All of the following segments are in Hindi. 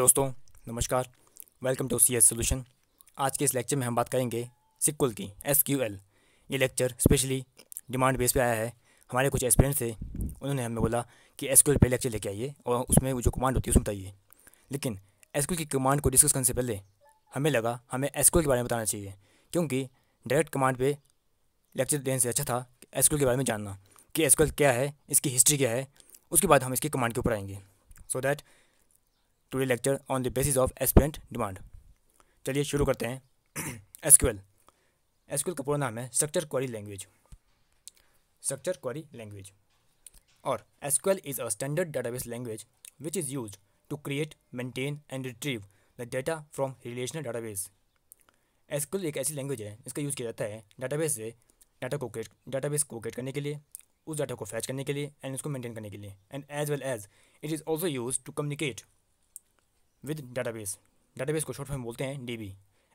दोस्तों नमस्कार welcome to C S solution आज के इस लेक्चर में हम बात करेंगे सिक्वल की एस क्यू एल ये लेक्चर स्पेशली डिमांड बेस पे आया है हमारे कुछ एक्सपीरियंस थे उन्होंने हमें बोला कि एस क्यू एल पे लेक्चर लेके आइए और उसमें जो कमांड होती है उसमें बताइए लेकिन एस क्यू की कमांड को डिस्कस करने से पहले हमें लगा हमें एस क्यू के बारे में बताना चाहिए क्योंकि डायरेक्ट कमांड पर लेक्चर देने से अच्छा था एस क्यू के बारे में जानना कि एस क्यू एल क्या है इसकी हिस्ट्री क्या है उसके बाद हम इसकी कमांड के ऊपर आएंगे so that today lecture on the basis of aspirant demand चलिए शुरू करते हैं एसक्यूएल एसक्यूएल का पूरा नाम है structure query language structure query language और SQL is a standard database language which is use to create maintain and retrieve the data from relational base SQL एक ऐसी लैंग्वेज है जिसका यूज़ किया जाता है डाटाबेस से डाटा को क्रिएट डेटाबेस को क्रिएट करने के लिए उस डाटा को फैच करने के लिए एंड उसको मेंटेन करने के लिए and as well as it is also use to communicate with database database को शॉर्ट फॉर्म बोलते हैं D B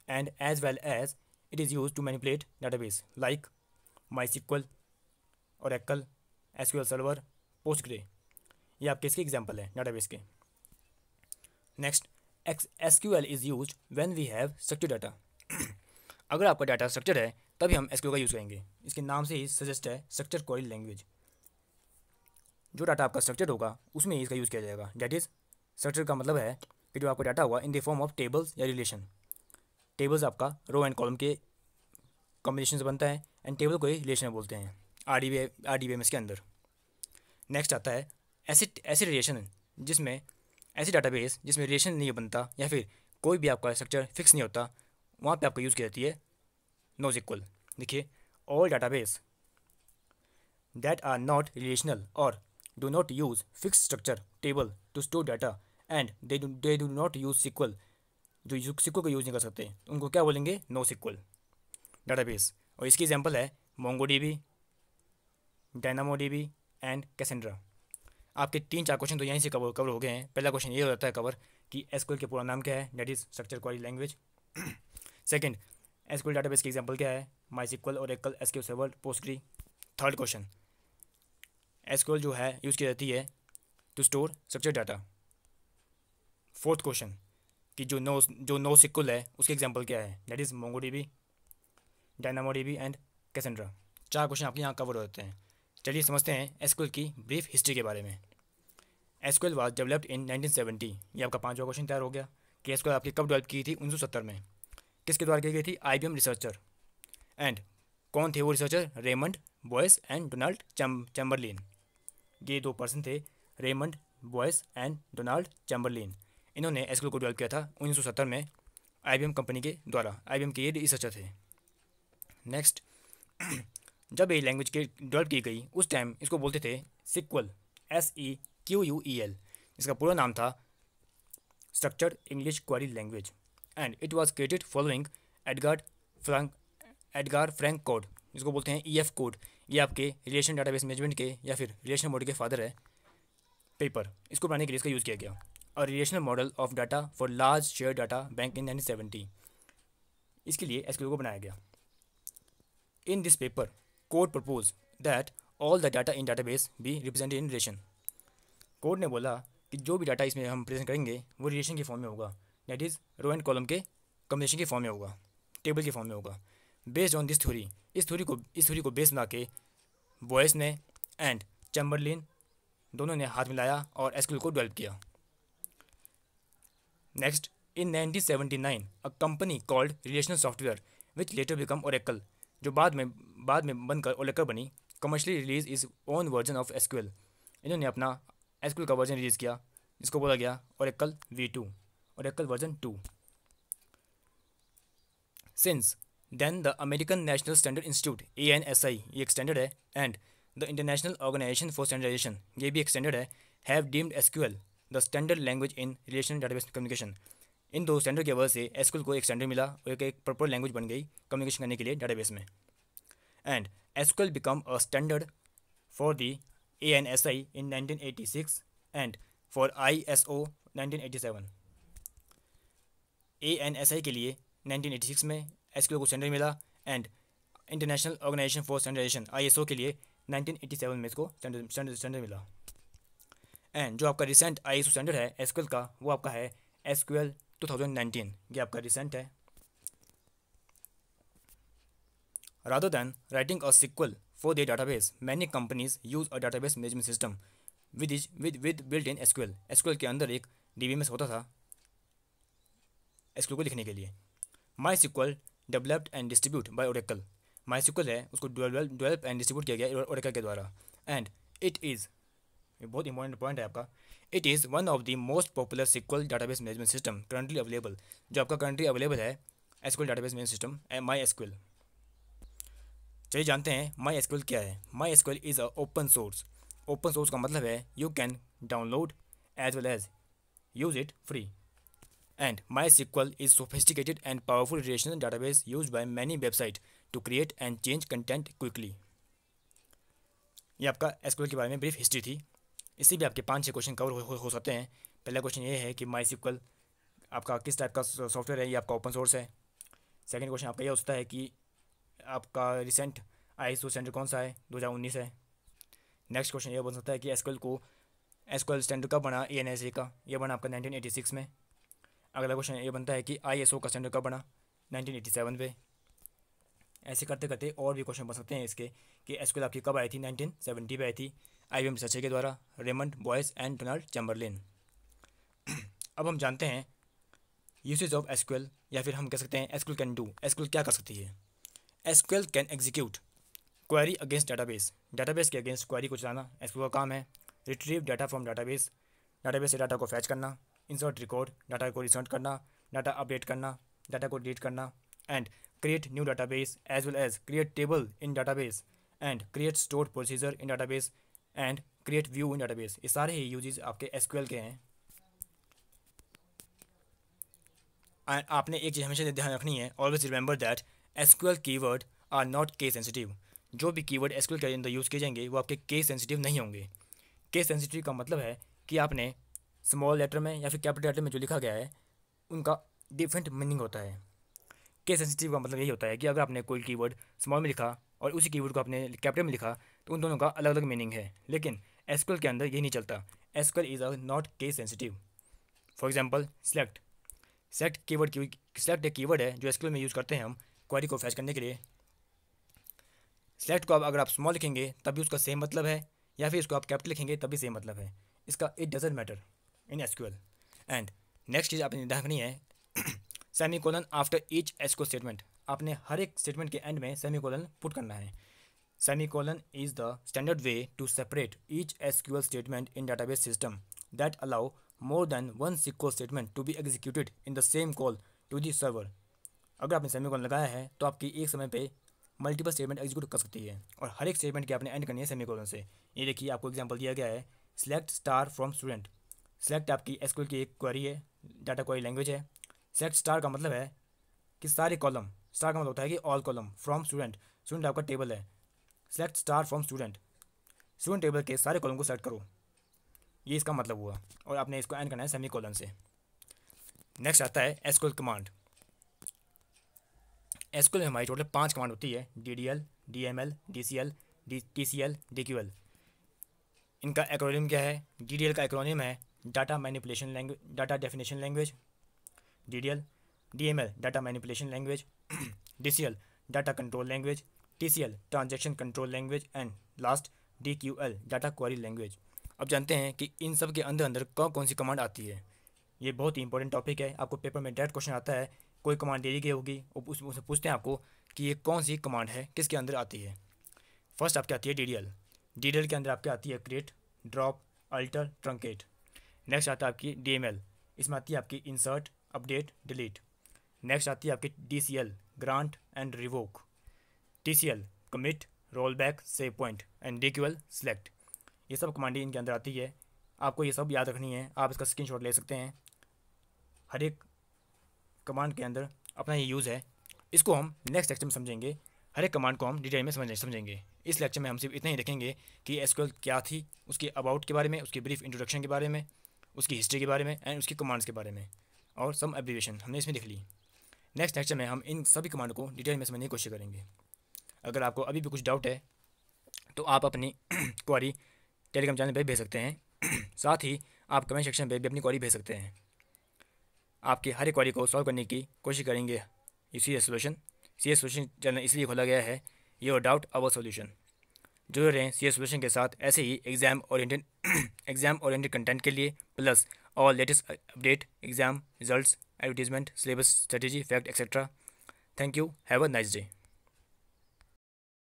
and as well as it is use to manipulate database like my sequel और एक्ल S Q L server Postgre ये आपके इसके एग्जाम्पल हैं डाटाबेस के next X S Q L is use when we have structure data अगर आपका डाटा स्ट्रक्चर है तभी हम एस क्यू का यूज़ करेंगे इसके नाम से ही सजेस्ट है स्ट्रक्चर कॉल लैंग्वेज जो डाटा आपका स्ट्रक्चर होगा उसमें इसका यूज़ किया जाएगा डेट इज़ स्ट्रक्चर का मतलब है फिर जो आपका डाटा हुआ in the form of tables या रिलेशन टेबल्स आपका रो एंड कॉलम के कॉम्बिनेशन से बनता है एंड टेबल को ही रिलेशन बोलते हैं R D B R D B M S के अंदर नेक्स्ट आता है ऐसे ऐसे रिलेशन जिसमें ऐसे डाटाबेस जिसमें रिलेशन नहीं बनता या फिर कोई भी आपका स्ट्रक्चर फिक्स नहीं होता वहाँ पे आपको यूज़ की जाती है नोज इक्वल देखिए all database that are not relational और do not use fix structure table to store data and they do they do not use sequel जो सिक्वल को यूज़ नहीं कर सकते उनको क्या बोलेंगे नो सिक्वल डाटाबेस और इसकी एग्जाम्पल है Mongo D B Dynamo D B and Cassandra आपके तीन चार क्वेश्चन तो यहीं से कवर कवर हो गए हैं पहला क्वेश्चन ये हो जाता है कवर कि एसक्यूएल के पूरा नाम क्या है that is structure query language second SQL database की एग्जाम्पल क्या है माई सिक्वल और एक्ल एस सेवल पोस्ट्री थर्ड क्वेश्चन एसक्यूएल जो है यूज़ की जाती है to store structure data fourth question कि जो नो जो नो सिक्कुल है उसके एग्जाम्पल क्या है that is Mongo B Dynamo B and Cassandra चार क्वेश्चन आपके यहाँ कवर होते हैं चलिए समझते हैं एसक्यूएल की ब्रीफ हिस्ट्री के बारे में एसक्यूएल वाज डेवलप्ड इन 1970 ये आपका पांचवा क्वेश्चन तैयार हो गया कि एसक्यूएल आपकी कब डेवलप की थी उन्नीस में किसके द्वारा की गई थी आई रिसर्चर एंड कौन थे वो researcher Raymond Boyce and Donald Chamberlin ये दो पर्सन थे Raymond Boyce and Donald Chamberlin इन्होंने एसक्यूएल को डेवलप किया था 1970 में आईबीएम कंपनी के द्वारा आईबीएम के ये रिसर्चर थे नेक्स्ट जब ये लैंग्वेज के डेवलप की गई उस टाइम इसको बोलते थे sequel S E Q U E L इसका पूरा नाम था structured English query language and it was created following Edgar Frank Edgar Frank Codd इसको बोलते हैं ई एफ कोड ये आपके रिलेशन डाटाबेस मैनेजमेंट के या फिर रिलेशन बोर्ड के फादर है पेपर इसको बनाने के लिए इसका यूज़ किया गया relational model of data for large share data bank in nineteen seventy इसके लिए एसक्यूएल को बनाया गया in this paper Codd propose that all the data in database be represented in relation Codd ने बोला कि जो भी डाटा इसमें हम प्रेजेंट करेंगे वो रिलेशन के फॉर्म में होगा that is row and column के कम्बिनेशन के फॉर्म में होगा टेबल के फॉर्म में होगा बेस्ड ऑन दिस थ्योरी इस थ्योरी को इस थ्योरी को बेस बना के बॉयस ने एंड चैम्बरलिन दोनों ने हाथ मिलाया और एसक्यूएल को डेवलप किया next in 1979, a company called relational software which later become Oracle जो बाद में बाद में बनकर ओलेकर बनी commercially release is own version of SQL इन्होंने अपना एसक्यूएल का वर्जन रिलीज़ किया जिसको बोला गया Oracle V two Oracle version two since then the American National Standard Institute A N S I ये एक स्टैंडर्ड है and the International organisation for Standardisation ये भी एक स्टैंडर्ड है have deemed SQL the standard language in relation database communication इन दो स्टैंडर्ड की वजह से एसकुल को एक स्टैंडर्ड मिला और एक एक प्रॉपर लैंग्वेज बन गई कम्युनिकेशन करने के लिए डाटाबेस में and SQL become a standard for the A N S I in nineteen eighty six and for I S O nineteen eighty seven A N S I के लिए नाइनटीन एटी सिक्स में एसक्यूएल को स्टैंडर्ड मिला and international organisation for standardization I S O के लिए नाइनटीन एटी सेवन में इसको स्टैंडर्ड स्टैंडर्ड मिला एंड जो आपका रिसेंट आई स्टैंडर्ड है एस का वो आपका है एस 2019 ये आपका रिसेंट है rather than writing a sequel for the database many companies use a database management system with is with with built in SQL SQL के अंदर एक डीबीएमएस होता था एसक्यूएल को लिखने के लिए my sequel developed and distribute by Oracle my sequel है उसको डेवलप एंड डिस्ट्रीब्यूट किया गया ओरेक्ल के द्वारा एंड इट इज़ बहुत इंपॉर्टेंट पॉइंट है आपका it is one of the most popular sequel database management system currently available जो आपका करंटली अवेलेबल है SQL database management system my SQL चलिए जानते हैं माई एसक्ल क्या है my SQL is a open source open source का मतलब है you can download as well as use it free and my sequel is sophisticated and powerful relation database use by many website to create and change content quickly ये आपका एसक्ल के बारे में ब्रीफ हिस्ट्री थी इससे भी आपके पाँच छः क्वेश्चन कवर हो, हो, हो सकते हैं पहला क्वेश्चन ये है कि माई सिक्वल आपका किस टाइप का सॉफ्टवेयर है ये आपका ओपन सोर्स है सेकेंड क्वेश्चन आपका ये हो सकता है कि आपका रिसेंट आई सेंटर कौन सा है दो हज़ार उन्नीस है नेक्स्ट क्वेश्चन ये बन सकता है कि एस को एस स्टैंडर्ड कब बना ए एन एस ए का यह बना आपका नाइनटीन एटी सिक्स में अगला क्वेश्चन ये बनता है कि आई एस ओ का स्टैंडर्ड कब बना नाइनटीन एटी सेवन पे ऐसे करते करते और भी क्वेश्चन बन सकते हैं इसके कि एस आपकी कब आई थी नाइनटीन सेवेंटी पे आई थी आई एम सचे के द्वारा Raymond Boyce and Donald Chamberlin अब हम जानते हैं यूसेज ऑफ एसक्यूएल या फिर हम कह सकते हैं एसक्यूएल कैन डू एसक्यूएल क्या कर सकती है SQL can execute query against database database के अगेंस्ट क्वेरी को चलाना एसक्यूएल का काम है retrieve data from database database से डाटा को फैच करना इंसर्ट रिकॉर्ड डाटा को रिसर्ट करना डाटा अपडेट करना डाटा को डिलीट करना and base as well as create table in database and create store procedure in database and create view in database ये सारे ही यूजेज आपके एसक्यूएल के हैं एंड आपने एक चीज़ हमेशा ध्यान रखनी है always remember that SQL keyword are not case sensitive जो भी कीवर्ड एसक्यूएल के अंदर यूज़ किए जाएंगे वो आपके केस सेंसिटिव नहीं होंगे केस सेंसिटिव का मतलब है कि आपने स्मॉल लेटर में या फिर कैपिटल लेटर में जो लिखा गया है उनका डिफरेंट मीनिंग होता है केस सेंसिटिव का मतलब यही होता है कि अगर आपने कोई कीवर्ड स्मॉल में लिखा और उसी कीवर्ड को आपने कैपिटल में लिखा तो उन दोनों का अलग अलग मीनिंग है लेकिन एसक्ल के अंदर ये नहीं चलता SQL is a not case sensitive for example select select keyword की सेलेक्ट एक कीवर्ड है जो एसक्ल में यूज़ करते हैं हम क्वारी को फैच करने के लिए सेलेक्ट को आप अगर आप स्मॉल लिखेंगे तब भी उसका सेम मतलब है या फिर इसको आप कैपिटल लिखेंगे तब भी सेम मतलब है इसका it doesn't matter in SQL and next चीज़ आपने रखनी है semicolon after each SQL statement आपने हर एक स्टेटमेंट के एंड में सेमी कोलन पुट करना है Semicolon is the standard way to separate each SQL statement in database system that allow more than one SQL statement to be executed in the same call to the server. अगर आपने सेमी लगाया है तो आपकी एक समय पे मल्टीपल स्टेटमेंट एग्जीक्यूट कर सकती है और हर एक स्टेटमेंट की आपने एंड करनी है सेमी से ये देखिए आपको एग्जांपल दिया गया है select star from student select आपकी एसक्यूएल की एक क्वेरी है डाटा क्वेरी लैंग्वेज है सेलेक्ट स्टार का मतलब है कि सारे कॉलम स्टार का मतलब होता है कि all column from student student आपका टेबल है select star from student student table के सारे कॉलम को सेलेक्ट करो ये इसका मतलब हुआ और आपने इसको एंड करना है सेमी कॉलन से नेक्स्ट आता है एसक्यूएल कमांड एसक्यूएल में हमारी टोटल पाँच कमांड होती है D D L D M L D C L D T C L D Q L इनका एक्रोनिम क्या है डी डी एल का एक्रोनिम है data manipulation language data definition language D D L D M L data manipulation language D C L data control language TCL transaction control language and last D Q L data query language अब जानते हैं कि इन सब के अंदर अंदर कौन कौन सी कमांड आती है ये बहुत ही इंपॉर्टेंट टॉपिक है आपको पेपर में डायरेक्ट क्वेश्चन आता है कोई कमांड दे दी गई होगी उस, उससे पूछते हैं आपको कि ये कौन सी कमांड है किसके अंदर आती है फर्स्ट आपकी आती है D D L D D L के अंदर आपकी आती है create drop alter truncate next आता है आपकी डी एम एल इसमें आती है आपकी इंसर्ट अपडेट डिलीट नेक्स्ट आती है आपकी D C L grant and revoke TCL commit roll back save point and D select ये सब कमांडें इनके अंदर आती है आपको ये सब याद रखनी है आप इसका स्क्रीन ले सकते हैं हर एक कमांड के अंदर अपना ही यूज़ है इसको हम नेक्स्ट लेक्चर में समझेंगे हर एक कमांड को हम डिटेल में समझ समझेंगे इस लेक्चर में हम सिर्फ इतना ही देखेंगे कि एस क्या थी उसके अबाउट के बारे में उसकी ब्रीफ इंट्रोडक्शन के बारे में उसकी हिस्ट्री के बारे में एंड उसकी कमांड्स के बारे में और सम एब्रीवेशन हमने इसमें देख ली नेक्स्ट लेक्चर में हम इन सभी कमांड को डिटेल में समझने की कोशिश करेंगे अगर आपको अभी भी कुछ डाउट है तो आप अपनी क्वारी टेलीग्राम चैनल पर भेज सकते हैं साथ ही आप कमेंट सेक्शन पर भी अपनी क्वारी भेज सकते हैं आपकी हर एक क्वारी को सॉल्व करने की कोशिश करेंगे इसी solution C S solution channel इसलिए खोला गया है योर डाउट अवर सोल्यूशन जुड़े रहें सी एस सोल्यूशन के साथ ऐसे ही exam oriented exam oriented content के लिए प्लस और latest update exam results advertisement syllabus strategy fact etcetera thank you have a nice day